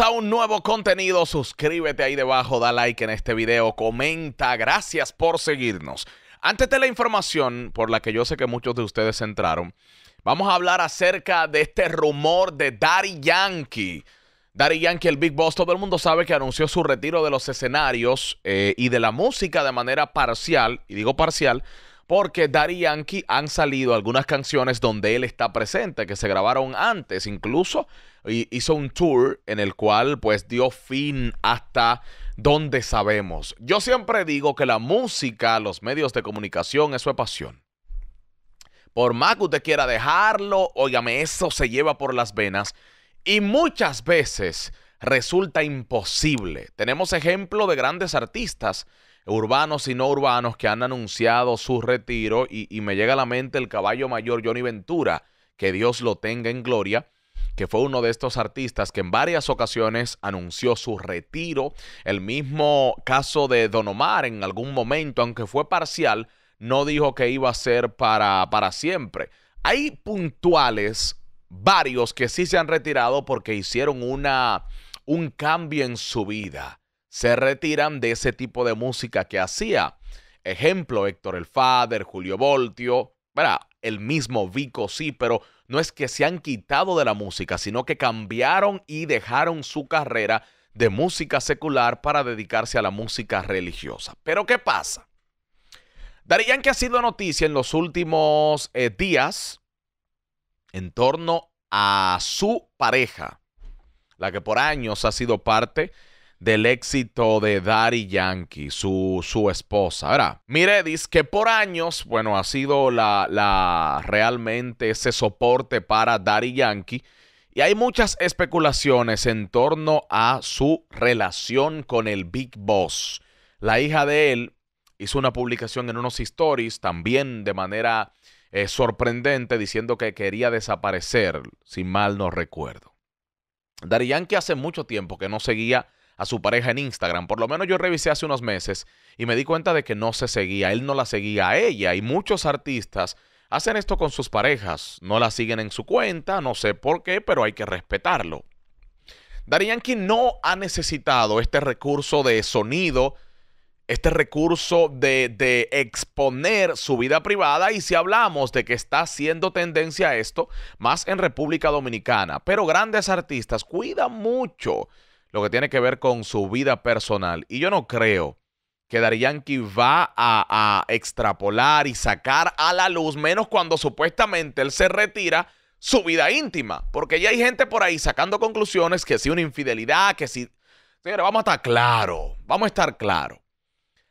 a un nuevo contenido. Suscríbete ahí debajo, da like en este video, comenta. Gracias por seguirnos. Antes de la información por la que yo sé que muchos de ustedes entraron, vamos a hablar acerca de este rumor de Daddy Yankee. Daddy Yankee, el Big Boss, todo el mundo sabe que anunció su retiro de los escenarios eh, y de la música de manera parcial, y digo parcial, porque Daddy Yankee han salido algunas canciones donde él está presente, que se grabaron antes, incluso hizo un tour en el cual pues dio fin hasta donde sabemos. Yo siempre digo que la música, los medios de comunicación, eso es pasión. Por más que usted quiera dejarlo, óigame, eso se lleva por las venas y muchas veces resulta imposible. Tenemos ejemplo de grandes artistas urbanos y no urbanos que han anunciado su retiro y, y me llega a la mente el caballo mayor Johnny Ventura, que Dios lo tenga en gloria, que fue uno de estos artistas que en varias ocasiones anunció su retiro. El mismo caso de Don Omar en algún momento, aunque fue parcial, no dijo que iba a ser para, para siempre. Hay puntuales, varios que sí se han retirado porque hicieron una, un cambio en su vida. Se retiran de ese tipo de música que hacía. Ejemplo, Héctor El Fader, Julio Voltio, ¿verdad? el mismo Vico sí, pero no es que se han quitado de la música, sino que cambiaron y dejaron su carrera de música secular para dedicarse a la música religiosa. Pero ¿qué pasa? Darían que ha sido noticia en los últimos eh, días en torno a su pareja, la que por años ha sido parte del éxito de Daddy Yankee, su, su esposa. Ahora, Miredis, que por años, bueno, ha sido la, realmente ese soporte para Daddy Yankee. Y hay muchas especulaciones en torno a su relación con el Big Boss. La hija de él hizo una publicación en unos stories, también de manera eh, sorprendente, diciendo que quería desaparecer, si mal no recuerdo. Dari Yankee hace mucho tiempo que no seguía a su pareja en Instagram. Por lo menos yo revisé hace unos meses y me di cuenta de que no se seguía, él no la seguía a ella y muchos artistas hacen esto con sus parejas, no la siguen en su cuenta, no sé por qué, pero hay que respetarlo. Darianki Yankee no ha necesitado este recurso de sonido, este recurso de, de, exponer su vida privada y si hablamos de que está haciendo tendencia a esto, más en República Dominicana, pero grandes artistas cuidan mucho lo que tiene que ver con su vida personal. Y yo no creo que Dari Yankee va a, extrapolar y sacar a la luz, menos cuando supuestamente él se retira su vida íntima. Porque ya hay gente por ahí sacando conclusiones que si una infidelidad, que si. Señores, vamos a estar claro. Vamos a estar claro.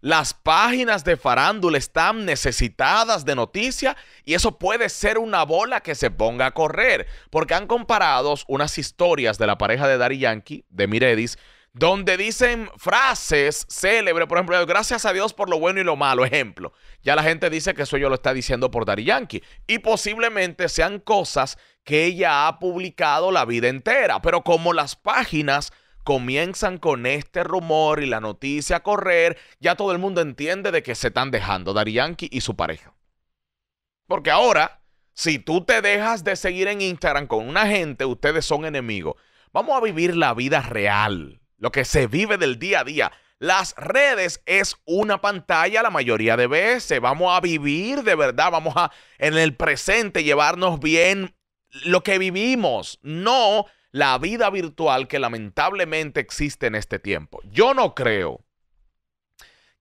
Las páginas de farándula están necesitadas de noticias y eso puede ser una bola que se ponga a correr, porque han comparado unas historias de la pareja de Dari Yankee, de Miredis, donde dicen frases célebres, por ejemplo, gracias a Dios por lo bueno y lo malo, ejemplo. Ya la gente dice que eso yo lo está diciendo por Dari Yankee y posiblemente sean cosas que ella ha publicado la vida entera, pero como las páginas comienzan con este rumor y la noticia a correr, ya todo el mundo entiende de que se están dejando Darianki y su pareja. Porque ahora, si tú te dejas de seguir en Instagram con una gente, ustedes son enemigos. Vamos a vivir la vida real, lo que se vive del día a día. Las redes es una pantalla la mayoría de veces. Vamos a vivir de verdad, vamos a en el presente llevarnos bien lo que vivimos, no la vida virtual que lamentablemente existe en este tiempo. Yo no creo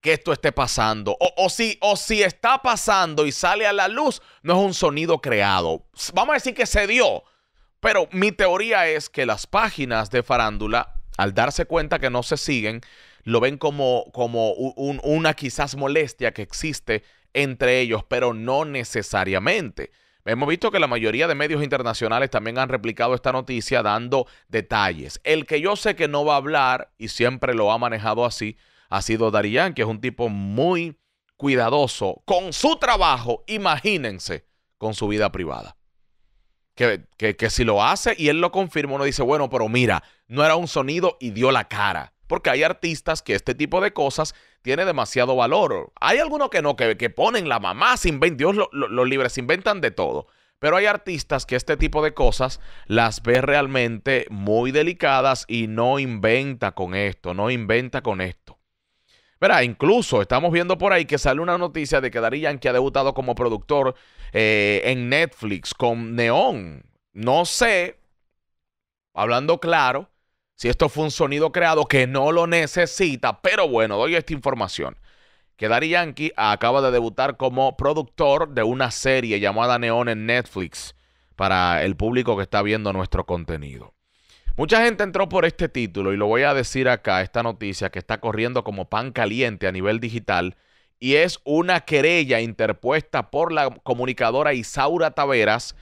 que esto esté pasando. O, si, o si está pasando y sale a la luz, no es un sonido creado. Vamos a decir que se dio. Pero mi teoría es que las páginas de farándula, al darse cuenta que no se siguen, lo ven como, como una quizás molestia que existe entre ellos, pero no necesariamente. Hemos visto que la mayoría de medios internacionales también han replicado esta noticia dando detalles. El que yo sé que no va a hablar y siempre lo ha manejado así ha sido Darían, que es un tipo muy cuidadoso con su trabajo, imagínense, con su vida privada. Que, que si lo hace y él lo confirma, uno dice, bueno, pero mira, no era un sonido y dio la cara porque hay artistas que este tipo de cosas tiene demasiado valor. Hay algunos que no, que, que ponen la mamá, sin Dios los libres, se inventan de todo. Pero hay artistas que este tipo de cosas las ve realmente muy delicadas y no inventa con esto, no inventa con esto. Verá, incluso estamos viendo por ahí que sale una noticia de que Darían que ha debutado como productor eh, en Netflix con Neon. No sé, hablando claro, si esto fue un sonido creado que no lo necesita. Pero bueno, doy esta información. Que Daddy Yankee acaba de debutar como productor de una serie llamada Neon en Netflix para el público que está viendo nuestro contenido. Mucha gente entró por este título y lo voy a decir acá, esta noticia que está corriendo como pan caliente a nivel digital y es una querella interpuesta por la comunicadora Isaura Taveras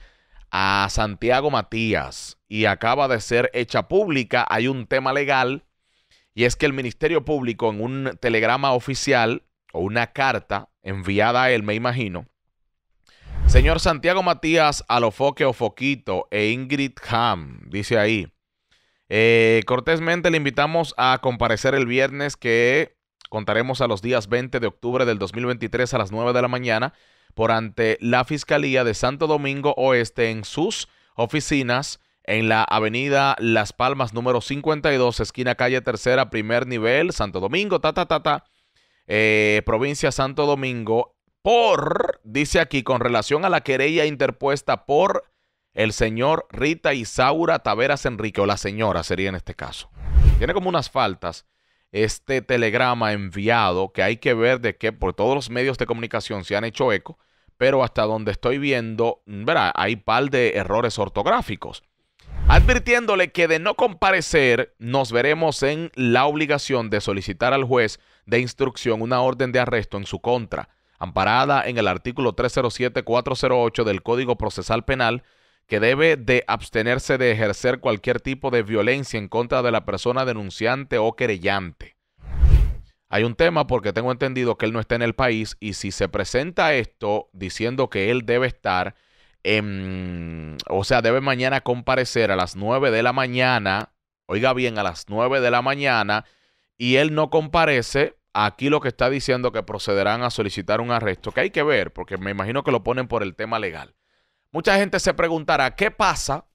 a Santiago Matías y acaba de ser hecha pública. Hay un tema legal y es que el Ministerio Público en un telegrama oficial o una carta enviada a él, me imagino, señor Santiago Matías Alofoque o Foquito e Ingrid Ham, dice ahí, eh, cortésmente le invitamos a comparecer el viernes que contaremos a los días 20 de octubre del 2023 a las 9 de la mañana por ante la Fiscalía de Santo Domingo Oeste en sus oficinas en la avenida Las Palmas número 52, esquina calle tercera, primer nivel, Santo Domingo, ta, ta, ta, ta, eh, provincia Santo Domingo, por, dice aquí, con relación a la querella interpuesta por el señor Rita Isaura Taveras Enrique, o la señora sería en este caso. Tiene como unas faltas este telegrama enviado que hay que ver de que por todos los medios de comunicación se han hecho eco pero hasta donde estoy viendo, mm, verá, hay par de errores ortográficos. Advirtiéndole que de no comparecer, nos veremos en la obligación de solicitar al juez de instrucción una orden de arresto en su contra, amparada en el artículo 307-408 del Código Procesal Penal, que debe de abstenerse de ejercer cualquier tipo de violencia en contra de la persona denunciante o querellante. Hay un tema porque tengo entendido que él no está en el país y si se presenta esto diciendo que él debe estar, en, o sea, debe mañana comparecer a las 9 de la mañana, oiga bien, a las 9 de la mañana, y él no comparece, aquí lo que está diciendo que procederán a solicitar un arresto, que hay que ver, porque me imagino que lo ponen por el tema legal. Mucha gente se preguntará, ¿qué pasa?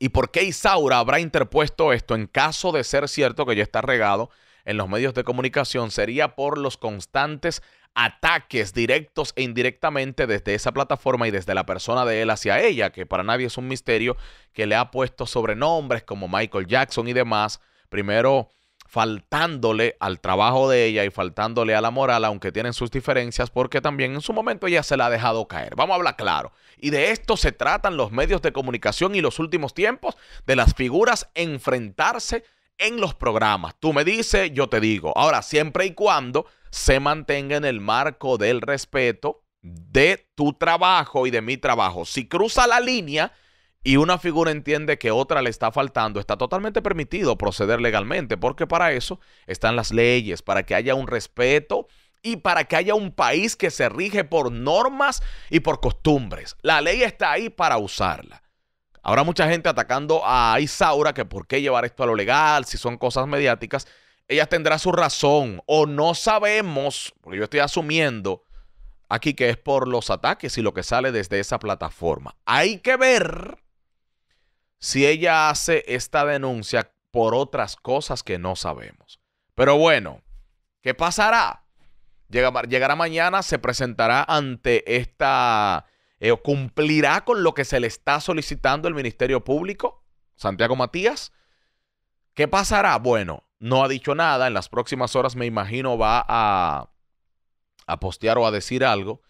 ¿Y por qué Isaura habrá interpuesto esto en caso de ser cierto que ya está regado? en los medios de comunicación sería por los constantes ataques directos e indirectamente desde esa plataforma y desde la persona de él hacia ella, que para nadie es un misterio, que le ha puesto sobrenombres como Michael Jackson y demás, primero faltándole al trabajo de ella y faltándole a la moral, aunque tienen sus diferencias, porque también en su momento ella se la ha dejado caer. Vamos a hablar claro. Y de esto se tratan los medios de comunicación y los últimos tiempos, de las figuras enfrentarse en los programas. Tú me dices, yo te digo. Ahora, siempre y cuando se mantenga en el marco del respeto de tu trabajo y de mi trabajo. Si cruza la línea y una figura entiende que otra le está faltando, está totalmente permitido proceder legalmente, porque para eso están las leyes, para que haya un respeto y para que haya un país que se rige por normas y por costumbres. La ley está ahí para usarla. Ahora mucha gente atacando a Isaura que por qué llevar esto a lo legal, si son cosas mediáticas. Ella tendrá su razón o no sabemos, porque yo estoy asumiendo aquí que es por los ataques y lo que sale desde esa plataforma. Hay que ver si ella hace esta denuncia por otras cosas que no sabemos. Pero bueno, ¿qué pasará? Llegará mañana, se presentará ante esta eh, cumplirá con lo que se le está solicitando el Ministerio Público, Santiago Matías. ¿Qué pasará? Bueno, no ha dicho nada. En las próximas horas me imagino va a, postear o a decir algo.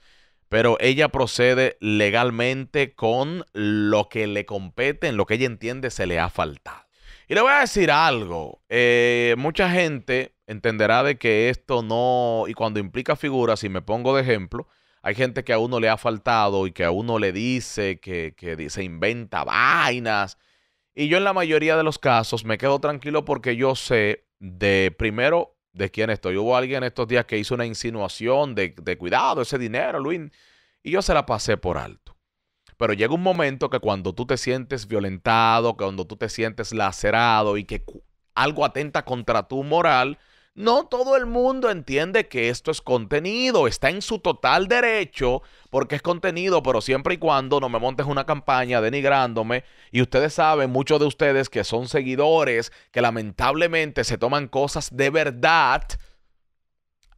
Pero ella procede legalmente con lo que le compete, en lo que ella entiende se le ha faltado. Y le voy a decir algo. Eh, mucha gente entenderá de que esto no, y cuando implica figuras, y me pongo de ejemplo, hay gente que a uno le ha faltado y que a uno le dice que, que se inventa vainas. Y yo en la mayoría de los casos me quedo tranquilo porque yo sé de primero de quién estoy. Hubo alguien estos días que hizo una insinuación de, cuidado, ese dinero, Luis. Y yo se la pasé por alto. Pero llega un momento que cuando tú te sientes violentado, que cuando tú te sientes lacerado y que algo atenta contra tu moral, no todo el mundo entiende que esto es contenido, está en su total derecho porque es contenido, pero siempre y cuando no me montes una campaña denigrándome y ustedes saben, muchos de ustedes que son seguidores, que lamentablemente se toman cosas de verdad,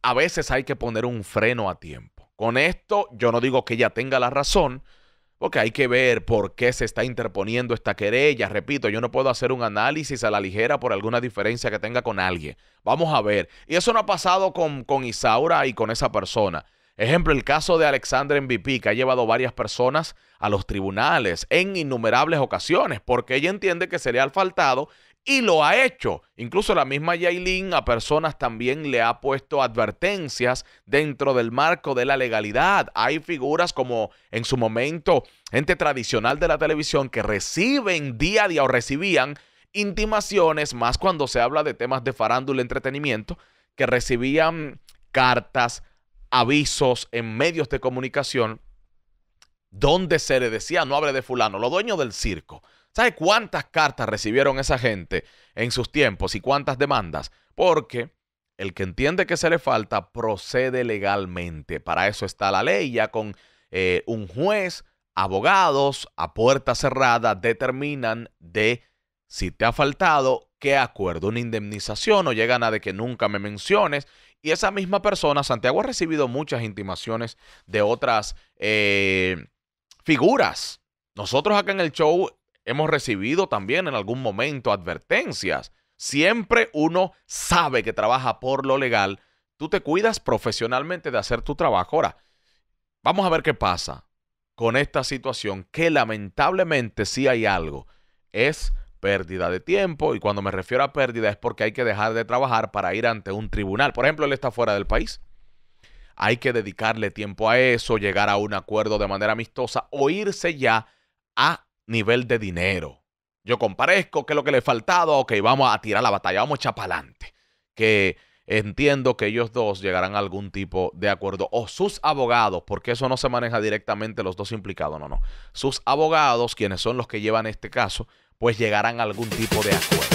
a veces hay que poner un freno a tiempo. Con esto yo no digo que ella tenga la razón, porque hay que ver por qué se está interponiendo esta querella. Repito, yo no puedo hacer un análisis a la ligera por alguna diferencia que tenga con alguien. Vamos a ver. Y eso no ha pasado con, Isaura y con esa persona. Ejemplo, el caso de Alexandre MVP, que ha llevado varias personas a los tribunales en innumerables ocasiones, porque ella entiende que se le ha faltado y lo ha hecho. Incluso la misma Yailin a personas también le ha puesto advertencias dentro del marco de la legalidad. Hay figuras como en su momento gente tradicional de la televisión que reciben día a día o recibían intimaciones, más cuando se habla de temas de farándula entretenimiento, que recibían cartas, avisos en medios de comunicación donde se le decía no hable de fulano, lo dueño del circo, ¿Sabe cuántas cartas recibieron esa gente en sus tiempos y cuántas demandas? Porque el que entiende que se le falta procede legalmente. Para eso está la ley, ya con eh, un juez, abogados a puerta cerrada determinan de si te ha faltado, qué acuerdo, una indemnización o llegan a de que nunca me menciones. Y esa misma persona, Santiago ha recibido muchas intimaciones de otras eh, figuras. Nosotros acá en el show Hemos recibido también en algún momento advertencias. Siempre uno sabe que trabaja por lo legal. Tú te cuidas profesionalmente de hacer tu trabajo. Ahora, vamos a ver qué pasa con esta situación, que lamentablemente sí hay algo. Es pérdida de tiempo y cuando me refiero a pérdida es porque hay que dejar de trabajar para ir ante un tribunal. Por ejemplo, él está fuera del país. Hay que dedicarle tiempo a eso, llegar a un acuerdo de manera amistosa o irse ya a nivel de dinero. Yo comparezco, que es lo que le faltado, Ok, vamos a tirar la batalla, vamos a echar para adelante. Que entiendo que ellos dos llegarán a algún tipo de acuerdo. O sus abogados, porque eso no se maneja directamente los dos implicados, no, no. Sus abogados, quienes son los que llevan este caso, pues llegarán a algún tipo de acuerdo.